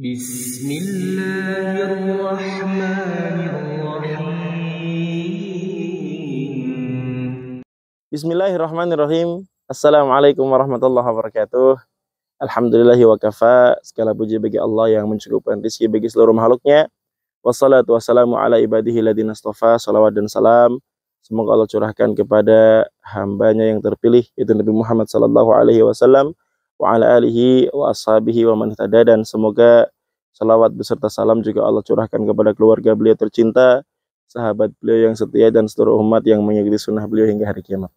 Bismillahirrahmanirrahim. Bismillahirrahmanirrahim. Assalamualaikum warahmatullahi wabarakatuh. Alhamdulillahi wa kafa. Segala puji bagi Allah yang mencukupkan rezeki bagi seluruh makhluknya. Wassalatu wassalamu ala ibadihi ladina astofa. Salawat dan salam. Semoga Allah curahkan kepada hambanya yang terpilih. Yaitu Nabi Muhammad sallallahu alaihi wasallam wa ala alihi wa ashabihi wa man tada dan semoga salawat beserta salam juga Allah curahkan kepada keluarga beliau tercinta, sahabat beliau yang setia dan seluruh umat yang mengikuti sunnah beliau hingga hari kiamat.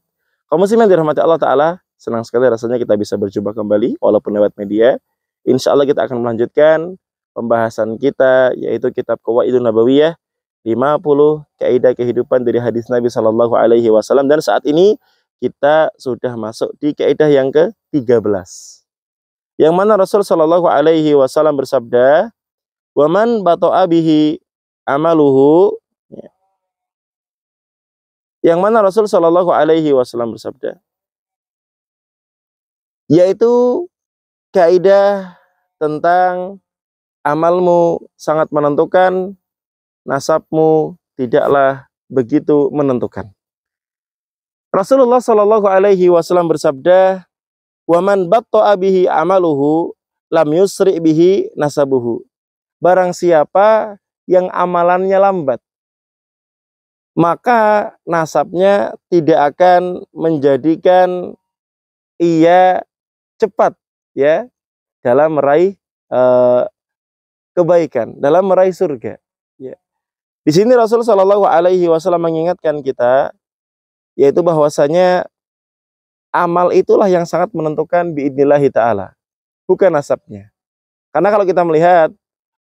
Kaum muslimin dirahmati Allah Ta'ala, senang sekali rasanya kita bisa berjumpa kembali walaupun lewat media. Insya Allah kita akan melanjutkan pembahasan kita yaitu kitab Qawaidun Nabawiyah 50 kaidah kehidupan dari hadis Nabi Shallallahu alaihi wasallam dan saat ini kita sudah masuk di kaidah yang ke-13. Yang mana Rasul Shallallahu alaihi wasallam bersabda, man bato'a bihi amaluhu" ya. Yang mana Rasul Shallallahu alaihi wasallam bersabda, yaitu kaidah tentang amalmu sangat menentukan, nasabmu tidaklah begitu menentukan. Rasulullah Shallallahu Alaihi Wasallam bersabda, "Waman batto abihi amaluhu lam yusri bihi nasabuhu." Barang siapa yang amalannya lambat, maka nasabnya tidak akan menjadikan ia cepat ya dalam meraih e, kebaikan, dalam meraih surga. Ya. Di sini Rasul Shallallahu Alaihi Wasallam mengingatkan kita yaitu bahwasanya amal itulah yang sangat menentukan biidnillahi ta'ala. Bukan nasabnya. Karena kalau kita melihat,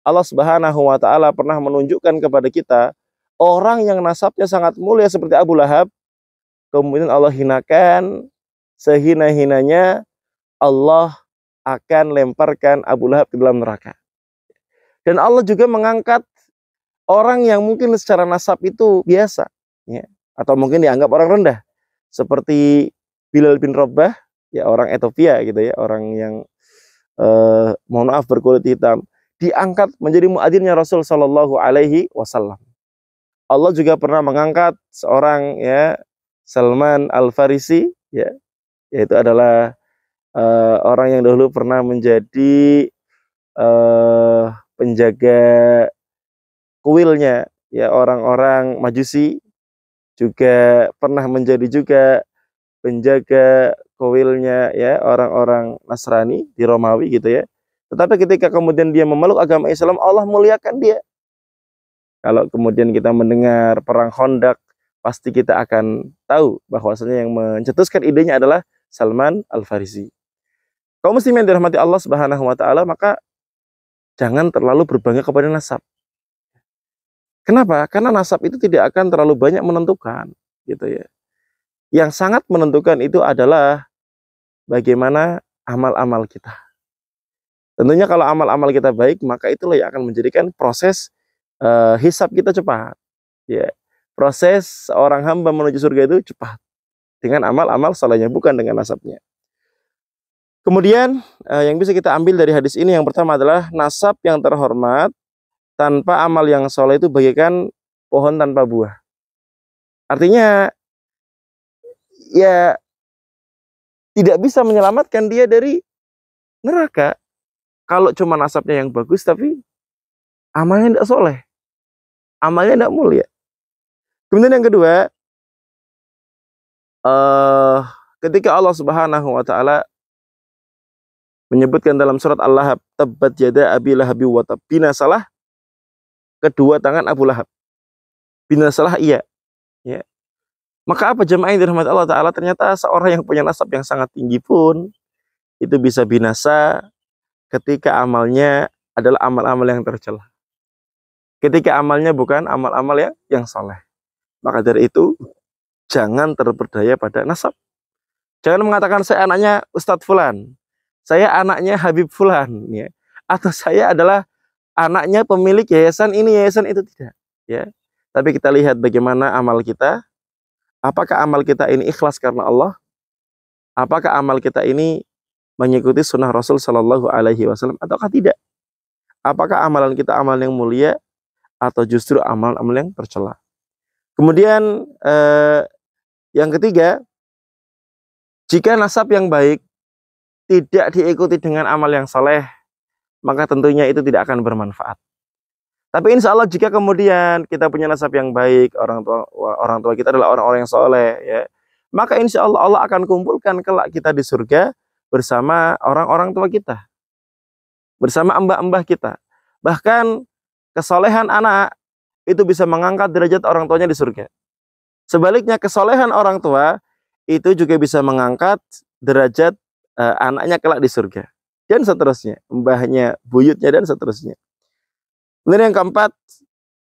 Allah subhanahu wa ta'ala pernah menunjukkan kepada kita, orang yang nasabnya sangat mulia seperti Abu Lahab, kemudian Allah hinakan, sehina-hinanya Allah akan lemparkan Abu Lahab ke dalam neraka. Dan Allah juga mengangkat orang yang mungkin secara nasab itu biasa. Ya atau mungkin dianggap orang rendah seperti Bilal bin Rabah ya orang Ethiopia gitu ya orang yang eh, mohon maaf berkulit hitam diangkat menjadi muadzinnya Rasul Shallallahu Alaihi Wasallam. Allah juga pernah mengangkat seorang ya Salman Al Farisi ya yaitu adalah eh, orang yang dahulu pernah menjadi eh, penjaga kuilnya ya orang-orang Majusi juga pernah menjadi juga penjaga koilnya ya orang-orang Nasrani di Romawi gitu ya. Tetapi ketika kemudian dia memeluk agama Islam, Allah muliakan dia. Kalau kemudian kita mendengar perang Hondak, pasti kita akan tahu bahwasanya yang mencetuskan idenya adalah Salman Al-Farisi. Kaum yang dirahmati Allah Subhanahu wa taala, maka jangan terlalu berbangga kepada nasab. Kenapa? Karena nasab itu tidak akan terlalu banyak menentukan, gitu ya. Yang sangat menentukan itu adalah bagaimana amal-amal kita. Tentunya kalau amal-amal kita baik, maka itulah yang akan menjadikan proses uh, eh, hisap kita cepat. Ya, proses orang hamba menuju surga itu cepat dengan amal-amal salahnya, bukan dengan nasabnya. Kemudian uh, yang bisa kita ambil dari hadis ini yang pertama adalah nasab yang terhormat tanpa amal yang soleh itu bagaikan pohon tanpa buah. Artinya ya tidak bisa menyelamatkan dia dari neraka. Kalau cuma nasabnya yang bagus tapi amalnya tidak soleh. Amalnya tidak mulia. Kemudian yang kedua, uh, ketika Allah Subhanahu wa taala menyebutkan dalam surat Al-Lahab tabbat yada abi lahabi wa asalah kedua tangan Abu Lahab. Binasalah ia. Ya. Maka apa jemaah yang dirahmati Allah Ta'ala ternyata seorang yang punya nasab yang sangat tinggi pun itu bisa binasa ketika amalnya adalah amal-amal yang tercela. Ketika amalnya bukan amal-amal yang, yang soleh. Maka dari itu jangan terperdaya pada nasab. Jangan mengatakan saya anaknya Ustadz Fulan, saya anaknya Habib Fulan, ya. atau saya adalah anaknya pemilik yayasan ini yayasan itu tidak ya tapi kita lihat bagaimana amal kita apakah amal kita ini ikhlas karena Allah apakah amal kita ini mengikuti sunnah Rasul Shallallahu Alaihi Wasallam ataukah tidak apakah amalan kita amal yang mulia atau justru amal-amal yang tercela kemudian eh, yang ketiga jika nasab yang baik tidak diikuti dengan amal yang saleh maka tentunya itu tidak akan bermanfaat. Tapi insya Allah jika kemudian kita punya nasab yang baik, orang tua orang tua kita adalah orang-orang yang soleh, ya, maka insya Allah Allah akan kumpulkan kelak kita di surga bersama orang-orang tua kita, bersama mbah-mbah kita. Bahkan kesolehan anak itu bisa mengangkat derajat orang tuanya di surga. Sebaliknya kesolehan orang tua itu juga bisa mengangkat derajat uh, anaknya kelak di surga dan seterusnya, mbahnya, buyutnya dan seterusnya. Kemudian yang keempat,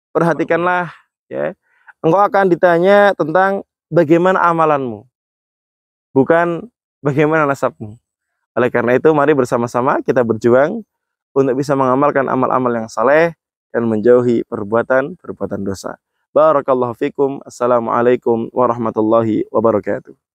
perhatikanlah ya. Engkau akan ditanya tentang bagaimana amalanmu. Bukan bagaimana nasabmu. Oleh karena itu mari bersama-sama kita berjuang untuk bisa mengamalkan amal-amal yang saleh dan menjauhi perbuatan-perbuatan dosa. Barakallahu fikum. Assalamualaikum warahmatullahi wabarakatuh.